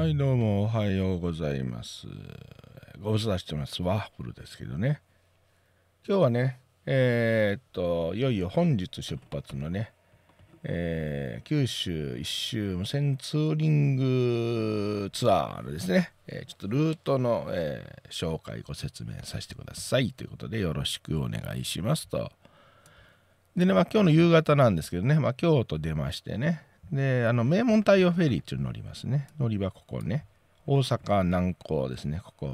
はいどうもおはようございますご無沙汰してますワッフルですけどね今日はねえー、っといよいよ本日出発のね、えー、九州一周無線ツーリングツアーのですね、えー、ちょっとルートの、え紹介ご説明させてくださいということでよろしくお願いしますとでねまあ今日の夕方なんですけどねまあ京都出ましてねであの名門太陽フェリーっていうの乗りますね乗り場ここね大阪南港ですねここ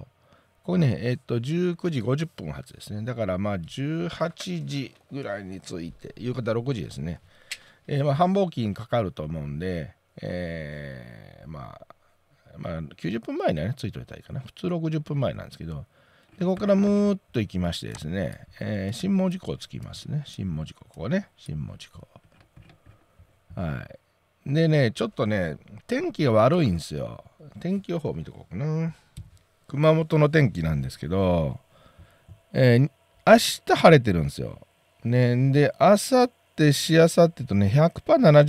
ここねえっ、と19時50分発ですねだからまあ18時ぐらいに着いて夕方6時ですね、えー、まあ繁忙期にかかると思うんでえー、まあまあ、90分前にはね、着いといたらいいかな。普通60分前なんですけど、で、ここからムーッと行きましてですね、えー、新門司港着きますね。新門司港、ここね。新門司港。はい。でね、ちょっとね、天気が悪いんですよ。天気予報見とこうかな。熊本の天気なんですけど、えー、明日晴れてるんですよ。ね、で、あさって、しあさってとね、100%、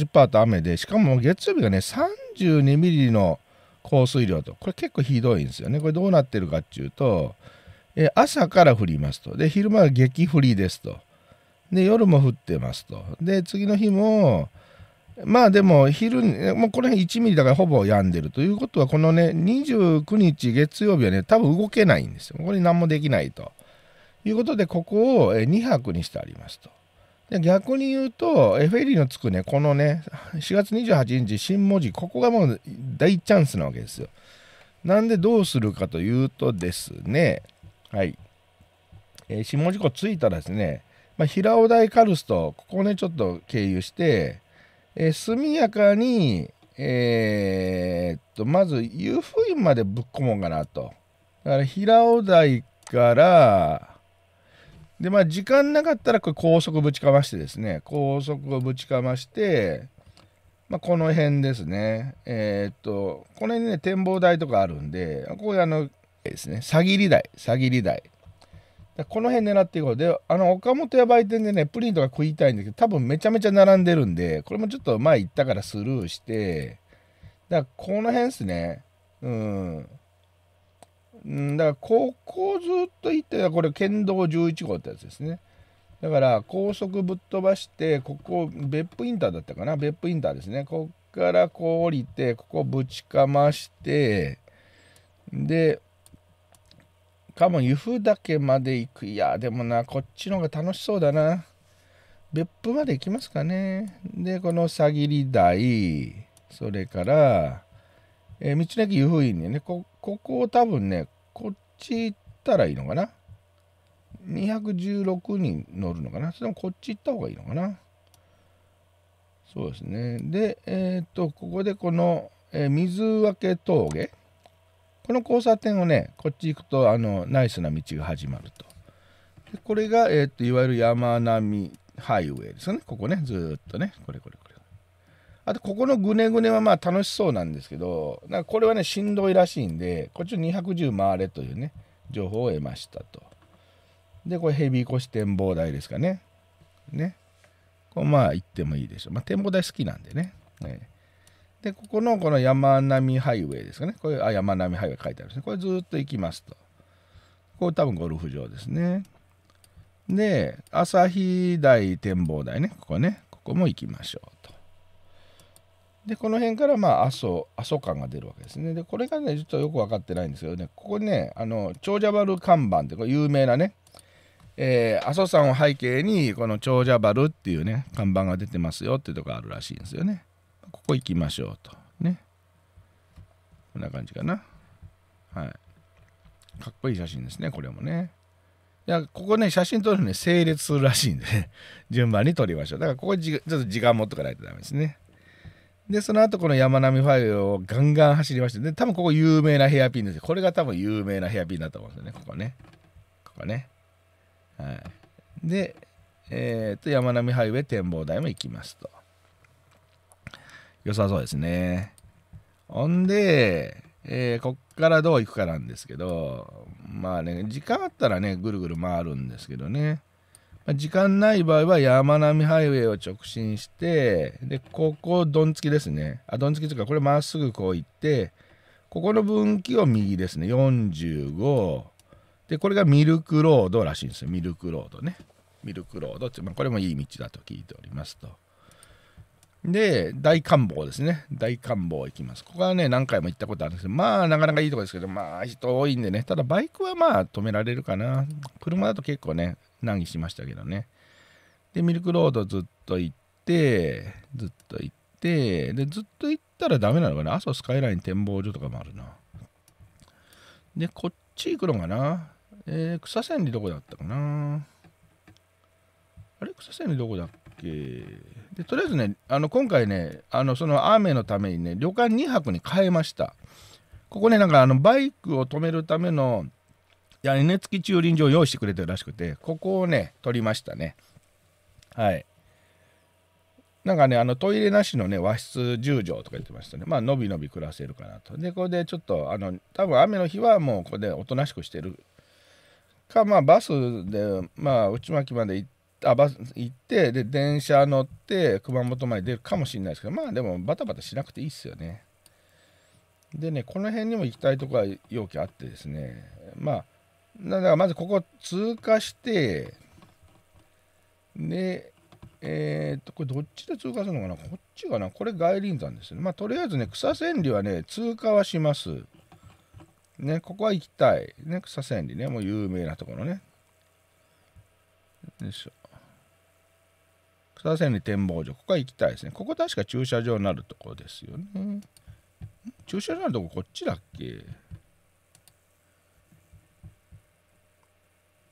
70%と雨で、しかも月曜日がね、32ミリの降水量と、これ結構ひどいんですよね。これどうなってるかっていうと、えー、朝から降りますと。で、昼間は激降りですと。で、夜も降ってますと。で、次の日も、まあでも昼に、もうこの辺1ミリだからほぼ止んでるということは、このね、29日月曜日はね、多分動けないんですよ。これ何もできないと。いうことで、ここを2泊にしてありますと。で逆に言うと、フェリーのつくね、このね、4月28日、新文字、ここがもう大チャンスなわけですよ。なんでどうするかというとですね、はい。えー、新文字湖着いたらですね、まあ、平尾台カルスト、ここをね、ちょっと経由して、えー、速やかに、えー、っと、まず、湯布院までぶっ込もうかなと。だから、平尾台から、で、まあ、時間なかったら、これ、高速ぶちかましてですね、高速をぶちかまして、まあ、この辺ですね。えー、っと、この辺にね、展望台とかあるんで、ここであの、ですね、さぎり台、さぎり台。この辺狙っていこう。で、あの、岡本屋売店でね、プリンとか食いたいんだけど、多分めちゃめちゃ並んでるんで、これもちょっと前行ったからスルーして、だからこの辺っすね。うん。んだから、ここずっと行ってたこれ、県道11号ってやつですね。だから、高速ぶっ飛ばして、ここ、別府インターだったかな別府インターですね。こっからこう降りて、ここぶちかまして、で、かも由布岳まで行くいやでもなこっちの方が楽しそうだな別府まで行きますかねでこのさぎり台それから、えー、道の駅由布院にねこここを多分ねこっち行ったらいいのかな216人乗るのかなそれもこっち行った方がいいのかなそうですねでえっ、ー、とここでこの、えー、水分け峠この交差点をねこっち行くとあのナイスな道が始まるとでこれが、えーと、といわゆる山並みハイウェイですよねここねずっとねこれこれこれあとここのぐねぐねはまあ楽しそうなんですけどなんかこれはねしんどいらしいんでこっちを210回れというね情報を得ましたとでこれヘビー越展望台ですかねねこうまあ行ってもいいでしょうまあ展望台好きなんでねねでここのこの山並ハイウェイですかねこれあ山並ハイウェイ書いてあるんですねこれずっと行きますとこれ多分ゴルフ場ですねで朝日台展望台ねここねここも行きましょうとでこの辺からまあ阿蘇阿蘇感が出るわけですねでこれがねちょっとよく分かってないんですけどねここねあの長者丸看板ってこれ有名なねえー、阿蘇山を背景にこの長者丸っていうね看板が出てますよっていうとこあるらしいんですよね。ここ行きましょうと。ね。こんな感じかな。はい。かっこいい写真ですね、これもね。いや、ここね、写真撮るのに整列するらしいんで、ね、順番に撮りましょう。だから、ここちょっと時間持っとかないとダメですね。で、その後、この山並みファイルをガンガン走りまして、で、多分ここ有名なヘアピンです。これが多分有名なヘアピンだと思うんですよね、ここね。ここね。はい。で、えー、っと、山並みハイウェイ展望台も行きますと。良さそうですね。ほんで、えー、こっからどう行くかなんですけど、まあね、時間あったらね、ぐるぐる回るんですけどね。まあ、時間ない場合は山並みハイウェイを直進して、で、ここ、どんつきですね。あ、どんつきというか、これまっすぐこう行って、ここの分岐を右ですね。45。で、これがミルクロードらしいんですよ。ミルクロードね。ミルクロードって、まあ、これもいい道だと聞いておりますと。で大官房ですね大官房行きますここはね何回も行ったことあるんですけどまあなかなかいいとこですけどまあ人多いんでねただバイクはまあ止められるかな車だと結構ね難儀しましたけどねでミルクロードずっと行ってずっと行ってでずっと行ったらダメなのかな阿蘇スカイライン展望所とかもあるなでこっち行くのかなえー、草千里どこだったかなあれ草千里どこだっでとりあえずねあの今回ねあのその雨のためにね旅館2泊に変えましたここねなんかあのバイクを止めるための屋根付き駐輪場を用意してくれてるらしくてここをね取りましたねはいなんかねあのトイレなしのね和室10畳とか言ってましたねまあのびのび暮らせるかなとでこれでちょっとあの多分雨の日はもうここでおとなしくしてるかまあバスでまあ内巻まで行ってあバス行ってで電車乗って熊本まで出るかもしれないですけどまあでもバタバタしなくていいっすよねでねこの辺にも行きたいとこは容器あってですねまあだからまずここ通過してでえー、っとこれどっちで通過するのかなこっちかなこれ外輪山ですねまあとりあえずね草千里はね通過はしますねここは行きたいね草千里ねもう有名なところねよいしょ草千里展望所ここは行きたいですねここ確か駐車場になるとこですよね駐車場のとここっちだっけ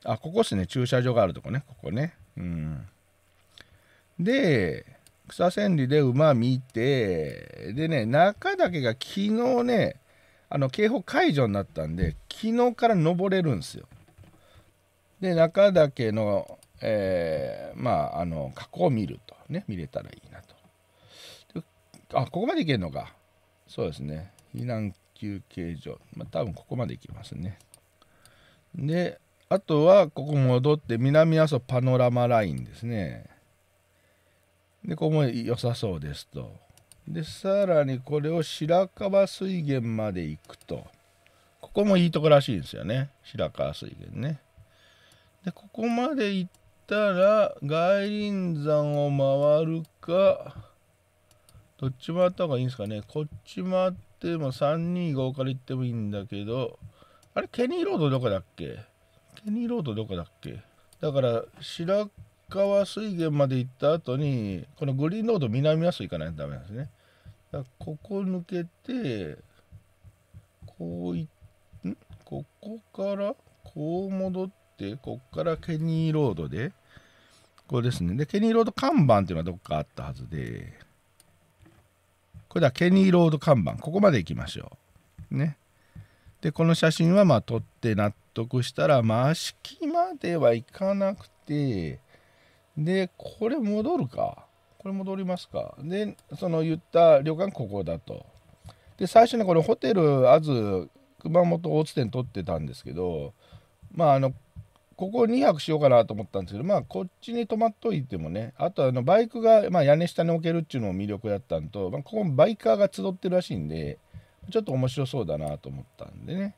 あここっすね駐車場があるとこねここねうんで草千里で馬見てでね中岳が昨日ねあの警報解除になったんで昨日から登れるんですよで中岳のえー、まああの過去を見るとね見れたらいいなとあここまでいけるのかそうですね避難休憩所まあ多分ここまでいきますねであとはここ戻って南阿蘇パノラマラインですねでここも良さそうですとでさらにこれを白川水源まで行くとここもいいとこらしいんですよね白川水源ねでここまで行ったら外輪山を回るかどっち回った方がいいんですかねこっち回っても325から行ってもいいんだけどあれケニーロードどこだっけケニーロードどこだっけだから白川水源まで行った後にこのグリーンロード南阿蘇行かないとダメなんですねだここ抜けてこういんここからこう戻って、こっからケニーロードで、これですね。で、ケニーロード看板っていうのはどっかあったはずで、これだ、ケニーロード看板。ここまで行きましょう。ね。で、この写真はまあ撮って納得したら、まあ、敷までは行かなくて、で、これ戻るか。これ戻りますか。で、その言った旅館ここだと。で、最初にこれホテル、あず、熊本大津店取ってたんですけど、まあ、あのここ2泊しようかなと思ったんですけどまあこっちに泊まっといてもねあとあのバイクが、まあ、屋根下に置けるっていうのも魅力だったんと、まあ、ここバイカーが集ってるらしいんでちょっと面白そうだなと思ったんでね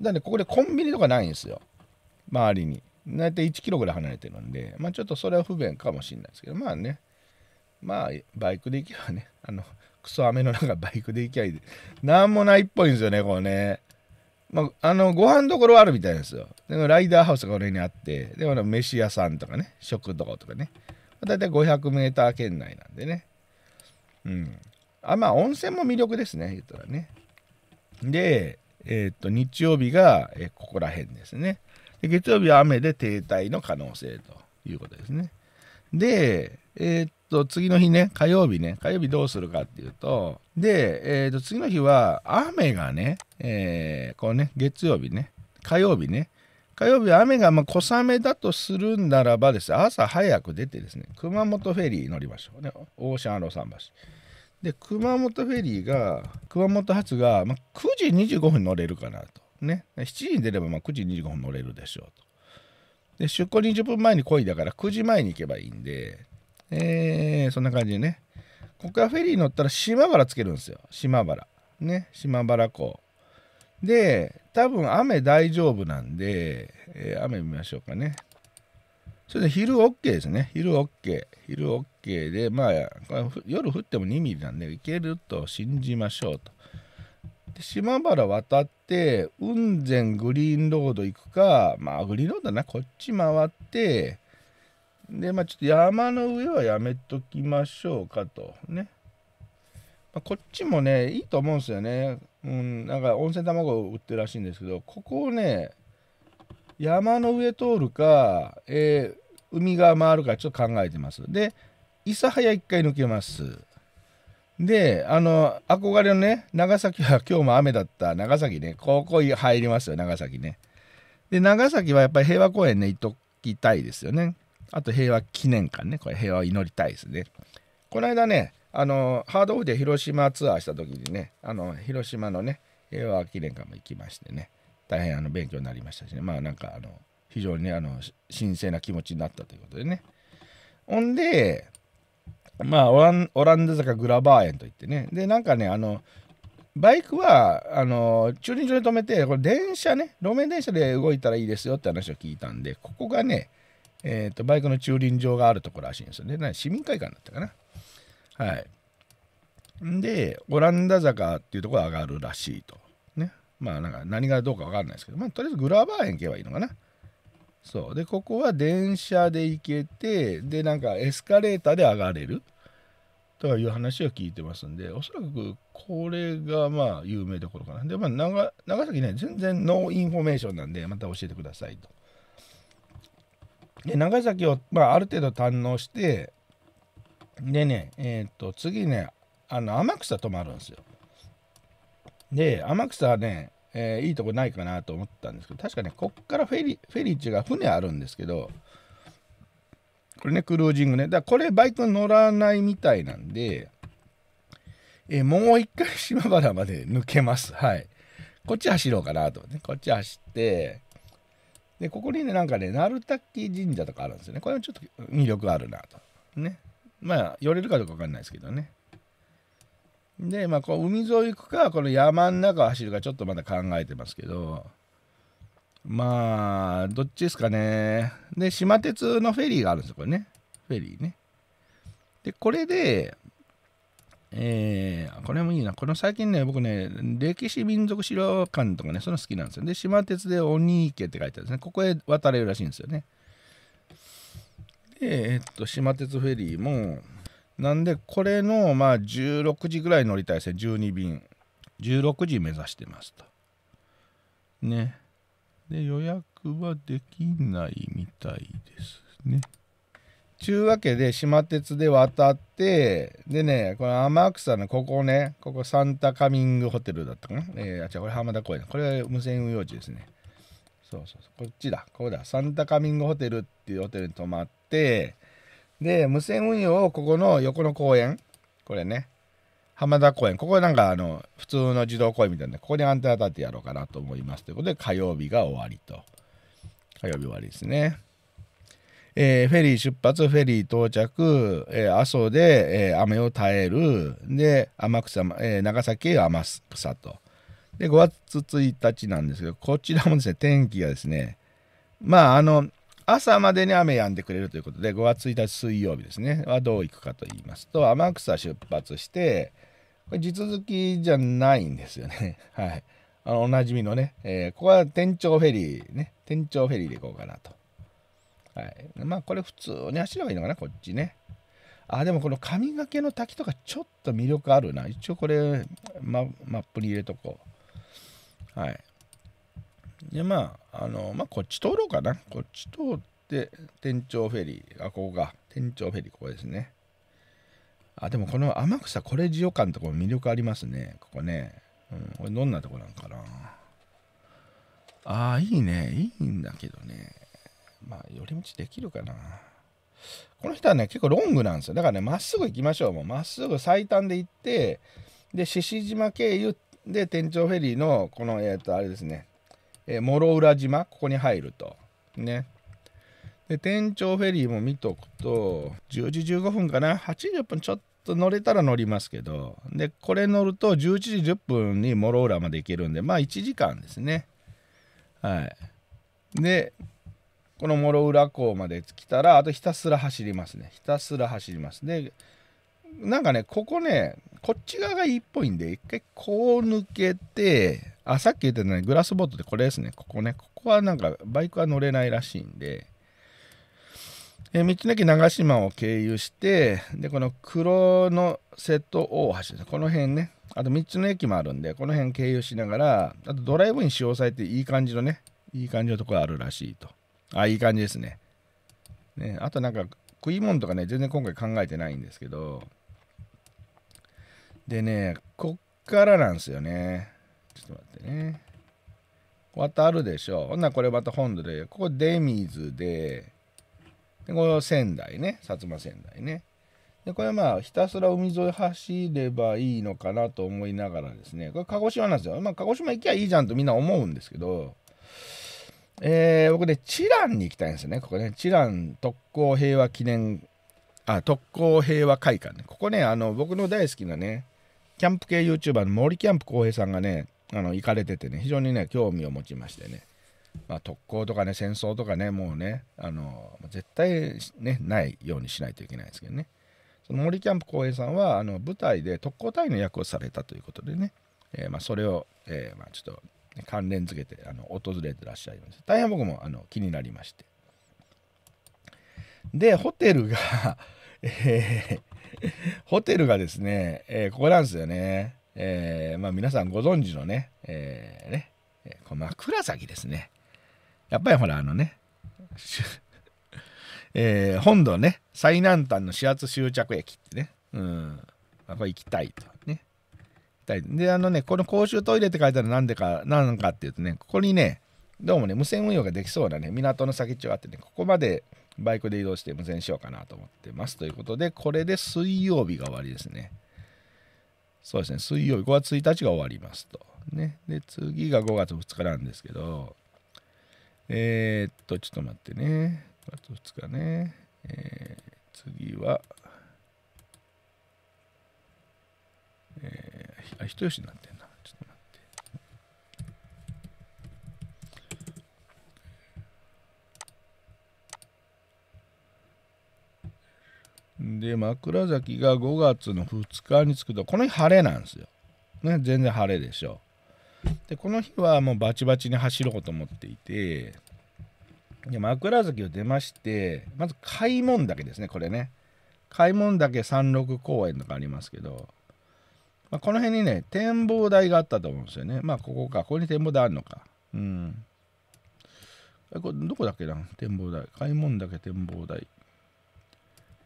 だんでここでコンビニとかないんですよ周りに大体1キロぐらい離れてるんでまあちょっとそれは不便かもしれないですけどまあねまあバイクで行けばねあのクソ雨の中バイクで行きゃいいなんもないっぽいんですよねこうねまあ、あのご飯どころはあるみたいですよ。でライダーハウスが俺にあって、でも飯屋さんとかね、食堂とかね、大体500メーター圏内なんでね。うん。あまあ、温泉も魅力ですね、言ったらね。で、えー、っと、日曜日が、えここら辺ですねで。月曜日は雨で停滞の可能性ということですね。で、えー、っと次の日ね、火曜日ね、火曜日どうするかっていうと、で、えー、と次の日は雨がね、えー、こうね、月曜日ね、火曜日ね、火曜日は雨がま小雨だとするならばですね、朝早く出てですね、熊本フェリー乗りましょうね、オーシャンアロー桟橋。で、熊本フェリーが、熊本発が、ま9時25分乗れるかなと。ね、7時に出ればま9時25分乗れるでしょうと。で出港20分前に来いだから9時前に行けばいいんでえー、そんな感じでね。ここからフェリー乗ったら島原つけるんですよ。島原。ね。島原港。で、多分雨大丈夫なんで、えー、雨見ましょうかね。それで昼 OK ですね。昼 OK。昼 OK で、まあ、夜降っても2ミリなんで、いけると信じましょうと。で島原渡って、雲仙グリーンロード行くか、まあ、グリーンロードだな、こっち回って、で、まあ、ちょっと山の上はやめときましょうかと。ね。まあ、こっちもね、いいと思うんですよね。うん、なんか温泉卵を売ってるらしいんですけど、ここをね、山の上通るか、えー、海側回るかちょっと考えてます。で、諫早一回抜けます。で、あの、憧れのね、長崎は 今日も雨だった長崎ね、ここ入りますよ、長崎ね。で、長崎はやっぱり平和公園ね、行っときたいですよね。あと平和記念館ねこれ平和を祈りたいですねこの間ねあのハードオフで広島ツアーした時にねあの広島のね平和記念館も行きましてね大変あの勉強になりましたしねまあなんかあの非常にねあの神聖な気持ちになったということでねほんでまあオランオランダ坂グラバー園といってねでなんかねあのバイクはあの駐輪場で止めてこれ電車ね路面電車で動いたらいいですよって話を聞いたんでここがねえーと、バイクの駐輪場があるところらしいんですよね。市民会館だったかな。はい。で、オランダ坂っていうところ上がるらしいと。ね。まあ、なんか何がどうか分かんないですけど、まあ、とりあえずグラバー園行けばいいのかな。そう。で、ここは電車で行けて、で、なんかエスカレーターで上がれるという話を聞いてますんで、おそらくこれがまあ有名どころかな。で、まあ長、長崎ね、全然ノーインフォメーションなんで、また教えてくださいと。で長崎を、まあ、ある程度堪能してでねえっ、ー、と次ねあの天草泊まるんですよで天草はね、えー、いいとこないかなと思ったんですけど確かねこっからフェリフェリッ違が船あるんですけどこれねクルージングねだからこれバイク乗らないみたいなんでえー、もう一回島原まで抜けますはいこっち走ろうかなと思って、ね、こっち走ってでここにねなんかね鳴滝神社とかあるんですよねこれもちょっと魅力あるなとねまあ寄れるかどうか分かんないですけどねでまあこう海沿い行くかこの山の中を走るかちょっとまだ考えてますけどまあどっちですかねで島鉄のフェリーがあるんですよこれねフェリーねでこれでえー、これもいいな。この最近ね、僕ね、歴史民族資料館とかね、その好きなんですよ。で、島鉄で鬼池って書いてあるんですね。ここへ渡れるらしいんですよね。で、えっと、島鉄フェリーも、なんで、これの、まあ、16時ぐらい乗りたいですね。12便。16時目指してますと。ね。で、予約はできないみたいですね。ちゅうわけで島鉄で渡ってでねこの天草のここねここサンタカミングホテルだったかな、えー、あ違うこれ浜田公園これは無線運用地ですねそうそうそうこっちだここだサンタカミングホテルっていうホテルに泊まってで無線運用をここの横の公園これね浜田公園ここなんかあの普通の児童公園みたいなここにアンテナ立ってやろうかなと思いますということで火曜日が終わりと火曜日終わりですねえー、フェリー出発、フェリー到着、えー、阿蘇で、えー、雨を耐える、で、天草、えー、長崎天草と。で、5月1日なんですけど、こちらもですね、天気がですね、まあ、あの、朝までに雨止んでくれるということで、5月1日水曜日ですね、はどういくかと言いますと、天草出発して、これ地続きじゃないんですよね。はい。あのおなじみのね、えー、ここは天頂フェリーね、天頂フェリーで行こうかなと。はい、まあこれ普通に走ればいいのかなこっちねあでもこの神がけの滝とかちょっと魅力あるな一応これ、ま、マップに入れとこうはいでまああのまあこっち通ろうかなこっち通って天長フェリーあここか天長フェリーここですねあでもこの天草コレジオ館とかも魅力ありますねここね、うん、これどんなとこなんかなああいいねいいんだけどねまあ、寄り道できるかな。この人はね、結構ロングなんですよ。だからね、まっすぐ行きましょう。もうまっすぐ最短で行って、で、獅子島経由で、天長フェリーの、この、えっ、ー、と、あれですね、えー、諸浦島、ここに入ると。ね。で、天長フェリーも見とくと、10時15分かな。80分ちょっと乗れたら乗りますけど、で、これ乗ると、11時10分に諸浦まで行けるんで、まあ、1時間ですね。はい。で、この諸浦港まで来たらあとひたすら走りますねひたすら走りますでなんかねここねこっち側がいいっぽいんで一回こう抜けてあさっき言ってたねグラスボートってこれですねここねここはなんかバイクは乗れないらしいんでえ道の駅長島を経由してでこの黒の瀬戸大橋ですこの辺ねあと3つの駅もあるんでこの辺経由しながらあとドライブイン使用されていい感じのねいい感じのところあるらしいと。あ、いい感じですね。ねあとなんか食い物とかね、全然今回考えてないんですけど、でね、こっからなんですよね。ちょっと待ってね。渡るでしょ。ほんなこれまた本土で、ここ出水で、でこれ仙台ね、薩摩仙台ね。で、これまあ、ひたすら海沿い走ればいいのかなと思いながらですね、これ鹿児島なんですよ。まあ、鹿児島行きゃいいじゃんとみんな思うんですけど、えー、僕ね、チランに行きたいんですよね、ここね。チラン特攻平和記念、あ、特攻平和会館ね。ここね、あの、僕の大好きなね、キャンプ系 YouTuber の森キャンプ浩平さんがね、あの、行かれててね、非常にね、興味を持ちましてね。まあ、特攻とかね、戦争とかね、もうね、あの、絶対ね、ないようにしないといけないですけどね。その森キャンプ浩平さんは、あの、舞台で特攻隊の役をされたということでね、えー、まあ、それを、えー、まあ、ちょっと、関連付けてあの訪れてらっしゃいます大変僕もあの気になりましてでホテルが えー、ホテルがですね、えー、ここなんですよね、えー、まあ、皆さんご存知のね,、えーね、ねこの枕崎ですねやっぱりほらあのね えー、本土ね最南端の始発終着駅ってね、うんまあ、これ行きたいとたいであのねこの公衆トイレって書いたら何でか何かっていうとねここにねどうもね無線運用ができそうなね港の先っちょがあってねここまでバイクで移動して無線しようかなと思ってますということでこれで水曜日が終わりですねそうですね水曜日5月1日が終わりますとねで次が5月2日なんですけどえー、っとちょっと待ってね5月2日ねえー、次はえー、あ、人吉になってんな。ちょっと待って。で、枕崎が5月の2日に着くと、この日晴れなんですよ。ね、全然晴れでしょう。で、この日はもうバチバチに走ろうと思っていて、で枕崎を出まして、まず開門岳ですね、これね。開門岳山麓公園とかありますけど、まあ、この辺にね、展望台があったと思うんですよね。まあ、ここか。ここに展望台あるのか。うん。これどこだっけな展望台。買い物だけ展望台。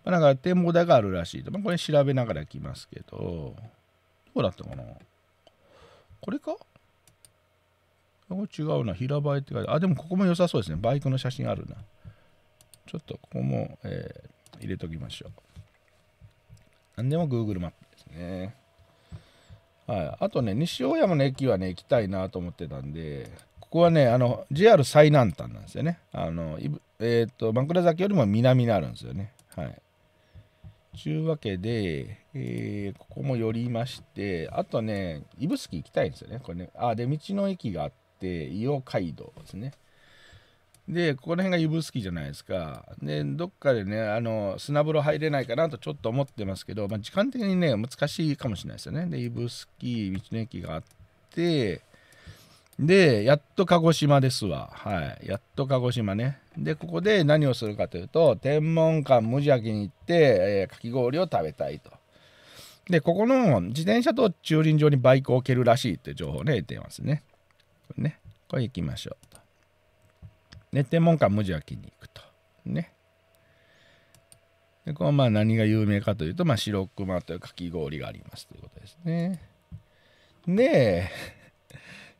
まあ、なんか展望台があるらしいと。まあ、これ調べながら来ますけど、どこだったかなこれかこれ違うな。平場って書いてあ、でもここも良さそうですね。バイクの写真あるな。ちょっとここも、えー、入れときましょう。何でも Google マップですね。はい、あとね西大山の駅はね行きたいなと思ってたんでここはねあの JR 最南端なんですよねあのえっ、ー、と枕崎よりも南にあるんですよねはいちゅうわけで、えー、ここも寄りましてあとね指宿行きたいんですよねこれねあで道の駅があって伊予街道ですねでここら辺が指宿じゃないですかでどっかでねあの砂風呂入れないかなとちょっと思ってますけど、まあ、時間的にね難しいかもしれないですよねで指宿道の駅があってでやっと鹿児島ですわはいやっと鹿児島ねでここで何をするかというと天文館無邪気に行って、えー、かき氷を食べたいとでここの自転車と駐輪場にバイクを置けるらしいって情報ね出てますねこれねこれ行きましょう寝てもんか無邪気に行くと。ね。でこのまあ何が有名かというと、まあ、白熊というかき氷がありますということですね。で、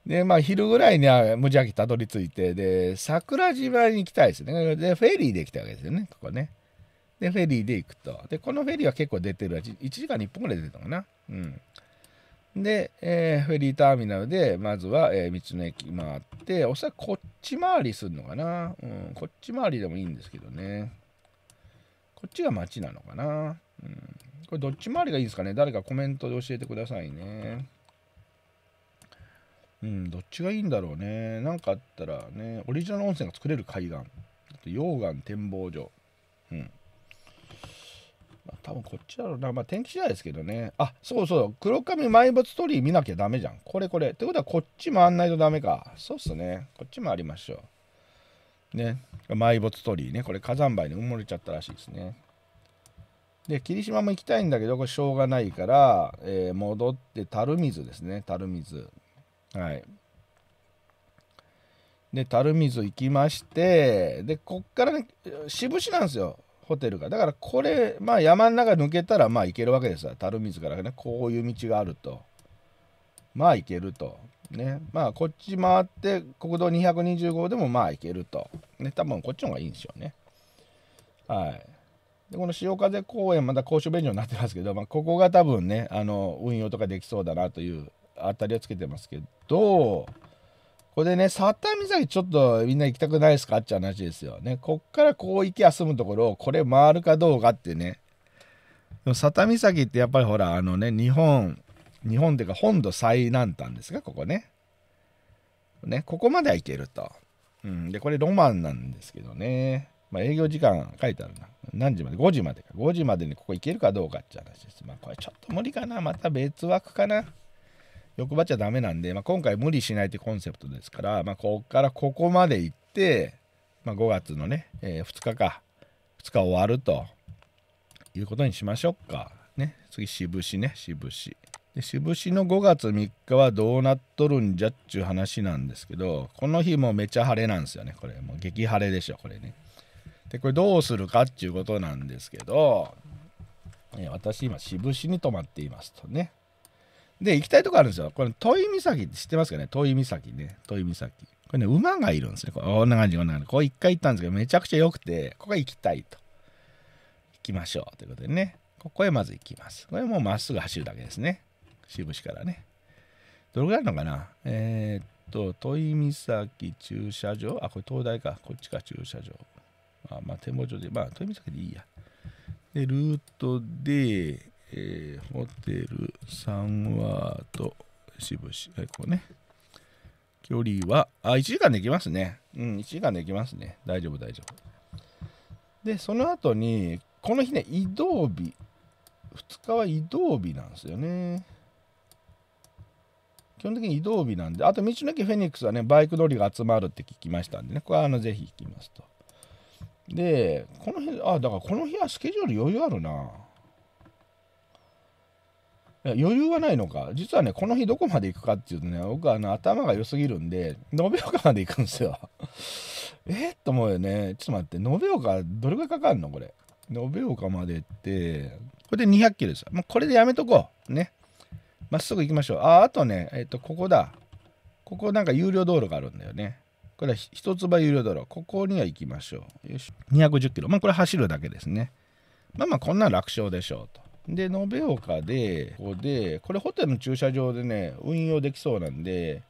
でまあ、昼ぐらいには無邪気たどり着いて、で、桜島に行きたいですね。で、フェリーで行きたいわけですよね、ここね。で、フェリーで行くと。で、このフェリーは結構出てるらしい。1時間に1本ぐらい出てたのかな。うん。で、えー、フェリーターミナルで、まずは、えー、道の駅回って、おそらくこっち回りするのかな、うん。こっち回りでもいいんですけどね。こっちが街なのかな。うん、これどっち回りがいいですかね誰かコメントで教えてくださいね。うん、どっちがいいんだろうね。何かあったらね、オリジナル温泉が作れる海岸。溶岩展望所。うん。多分こっちだろうな。まあ、天気次第ですけどね。あ、そうそう。黒髪埋没鳥居見なきゃダメじゃん。これこれ。ってことは、こっち回んないとダメか。そうっすね。こっちもありましょう。ね。埋没鳥居ね。これ火山灰に埋もれちゃったらしいですね。で、霧島も行きたいんだけど、これしょうがないから、えー、戻って、樽水ですね。樽水。はい。で、樽水行きまして、で、こっからね、渋しなんですよ。ホテルが。だからこれ、まあ山の中抜けたらまあ行けるわけですよ。樽水からね、こういう道があると。まあ行けると。ね。まあこっち回って国道225でもまあ行けると。ね、多分こっちの方がいいんでしょうね。はい。で、この潮風公園、まだ公衆便所になってますけど、まあここが多分ね、あの、運用とかできそうだなというあたりをつけてますけど、これでね、サッター岬ちょっとみんな行きたくないですかって話ですよね。こっからこう行き休むところをこれ回るかどうかってね。でもサタ岬ってやっぱりほら、あのね、日本、日本っていうか本土最南端ですか、ここね。ね、ここまでは行けると。うん、で、これロマンなんですけどね。まあ、営業時間書いてあるな。何時まで ?5 時までか。5時までにここ行けるかどうかって話です。まあ、これちょっと無理かな。また別枠かな。欲張っちゃダメなんで、まあ、今回無理しないってコンセプトですから、まあ、ここからここまで行って、まあ、5月のね、えー、2日か2日終わるということにしましょうかね次渋しね渋しで渋しの5月3日はどうなっとるんじゃっちゅう話なんですけどこの日もめちゃ晴れなんですよねこれもう激晴れでしょこれねでこれどうするかっていうことなんですけど、えー、私今渋しに泊まっていますとねで、行きたいとこあるんですよ。これ、遠い岬って知ってますかね遠い岬ね。遠い岬。これね、馬がいるんですね。こんな感じ、こんな感じ。こう一回行ったんですけど、めちゃくちゃ良くて、ここ行きたいと。行きましょう。ということでね、ここへまず行きます。これもうまっすぐ走るだけですね。志布志からね。どれぐらいあるのかなえー、っと、問い岬駐車場。あ、これ東大か。こっちか、駐車場。あ、まあ、展望場で。まあ、問い岬でいいや。で、ルートで、えー、ホテルサンワード渋谷、こうね、距離は、あ、1時間できますね。うん、1時間できますね。大丈夫、大丈夫。で、その後に、この日ね、移動日。2日は移動日なんですよね。基本的に移動日なんで、あと道の駅フェニックスはね、バイク通りが集まるって聞きましたんでね、これはあのぜひ行きますと。で、この日、あ、だからこの日はスケジュール余裕あるな。余裕はないのか実はねこの日どこまで行くかっていうとね僕はあの頭が良すぎるんで延岡まで行くんですよ えっと思うよねちょっと待って延岡どれぐらいかかるのこれ延岡までってこれで200キロですもうこれでやめとこうねまっすぐ行きましょうああとねえっ、とここだここなんか有料道路があるんだよねこれは一つ葉有料道路ここには行きましょうよし210キロまあこれ走るだけですねまあまあこんな楽勝でしょうとで延岡でここでこれホテルの駐車場でね運用できそうなんで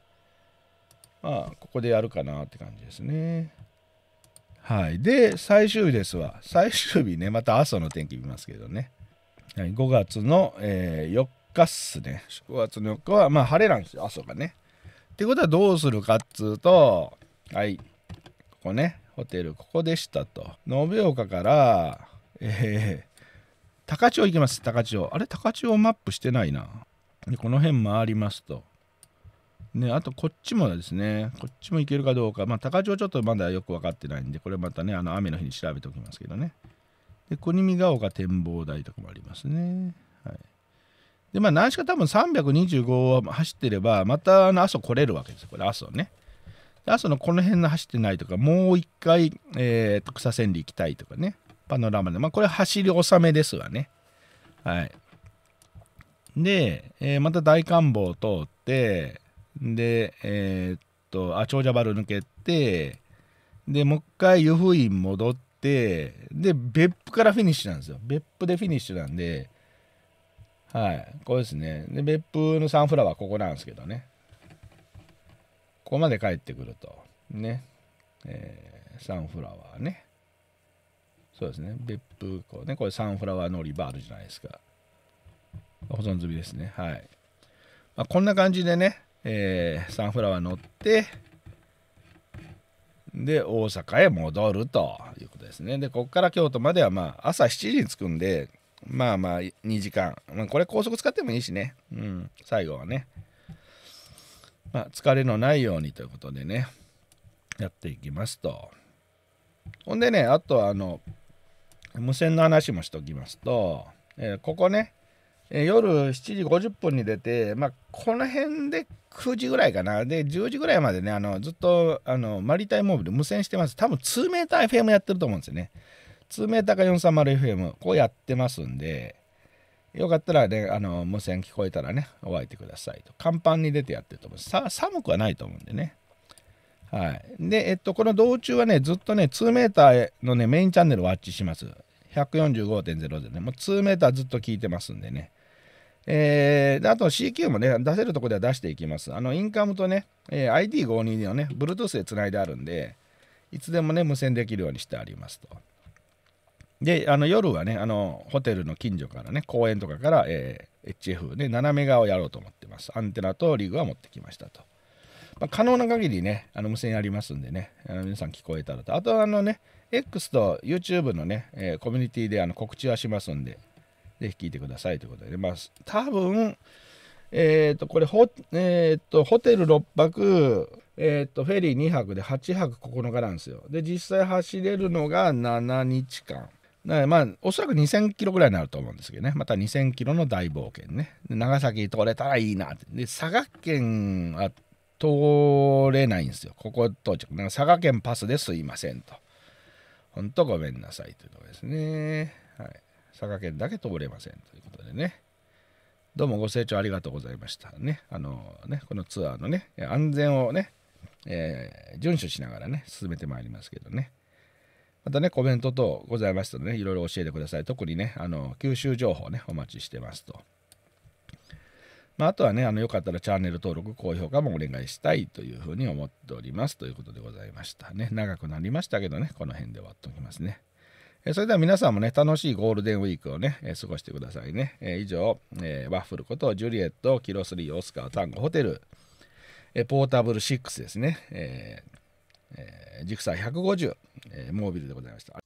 まあここでやるかなって感じですねはいで最終日ですわ最終日ねまた朝の天気見ますけどね、はい、5月の、えー、4日っすね5月の4日はまあ晴れなんですよ朝がねってことはどうするかっつうとはいここねホテルここでしたと延岡からえー高千穂行きます、高千穂。あれ、高千穂マップしてないな。で、この辺回りますと。ね、あとこっちもですね、こっちも行けるかどうか、まあ、高千穂ちょっとまだよく分かってないんで、これまたね、あの雨の日に調べておきますけどね。で、国見ヶ丘展望台とかもありますね。はい。で、まあ、何しか多分325を走ってれば、またあの阿蘇来れるわけですよ、これ、阿蘇ね。阿蘇のこの辺の走ってないとか、もう一回、えー、草千里行きたいとかね。パノラマで、まあ、これ走り納めですわね。はい。で、えー、また大観望を通って、で、えー、っと、あ、長者丸抜けて、で、もう一回湯布院戻って、で、別府からフィニッシュなんですよ。別府でフィニッシュなんで、はい、こうですね。で、別府のサンフラワー、ここなんですけどね。ここまで帰ってくると。ね。えー、サンフラワーね。そうですね。別府港ね。これサンフラワーのリバールじゃないですか。保存済みですね。はい。まあ、こんな感じでね、えー、サンフラワー乗って、で、大阪へ戻るということですね。で、こっから京都までは、まあ、朝7時に着くんで、まあまあ、2時間。まあ、これ高速使ってもいいしね。うん、最後はね。まあ、疲れのないようにということでね、やっていきますと。ほんでね、あと、あの、無線の話もしておきますと、えー、ここね、えー、夜7時50分に出て、まあ、この辺で9時ぐらいかなで10時ぐらいまでねあのずっとあのマリタイモービル無線してます多分2 m ー f m やってると思うんですよね 2m か 430FM こうやってますんでよかったらねあの無線聞こえたらねお会いてくださいと甲板に出てやってると思うさ寒くはないと思うんでねはい。で、えっと、この道中はね、ずっとね、2メーターのね、メインチャンネルをアッチします。145.0でね、もう2メーターずっと聞いてますんでね。えー、であと CQ もね、出せるとこでは出していきます。あの、インカムとね、えー、ID52 のね、Bluetooth でつないであるんで、いつでもね、無線できるようにしてありますと。で、あの夜はね、あのホテルの近所からね、公園とかから、えー、HF で、ね、斜め側をやろうと思ってます。アンテナとリグは持ってきましたと。まあ、可能な限りね、あの無線ありますんでね、あの皆さん聞こえたらと。あと、あのね、X と YouTube のね、えー、コミュニティであの告知はしますんで、ぜひ聞いてくださいということで、まあ、多分、えっ、と、これ、えっ、と、ホテル6泊、えっ、と、フェリー2泊で8泊9日なんですよ。で、実際走れるのが7日間。まあ、おそらく2000キロぐらいになると思うんですけどね。また2000キロの大冒険ね。長崎通れたらいいなって。で、佐賀県は通れないんですよ。ここ到着。なんか佐賀県パスですいませんと。ほんとごめんなさいというところですね。はい。佐賀県だけ通れませんということでね。どうもご清聴ありがとうございました。ね、あのね、このツアーのね、安全をね、えー、遵守しながらね、進めてまいりますけどね。またね、コメント等ございましたらね、いろいろ教えてください。特にね、あの、九州情報ね、お待ちしてますと。まあ、あとはね、あの、よかったらチャンネル登録、高評価もお願いしたいというふうに思っておりますということでございましたね。長くなりましたけどね、この辺で終わっておきますね。えそれでは皆さんもね、楽しいゴールデンウィークをね、え過ごしてくださいね。え以上、えワッフルことジュリエット、キロ3、オスカー、タンゴ、ホテル、えポータブル6ですね。えーえー、ジクサー150、えー、モービルでございました。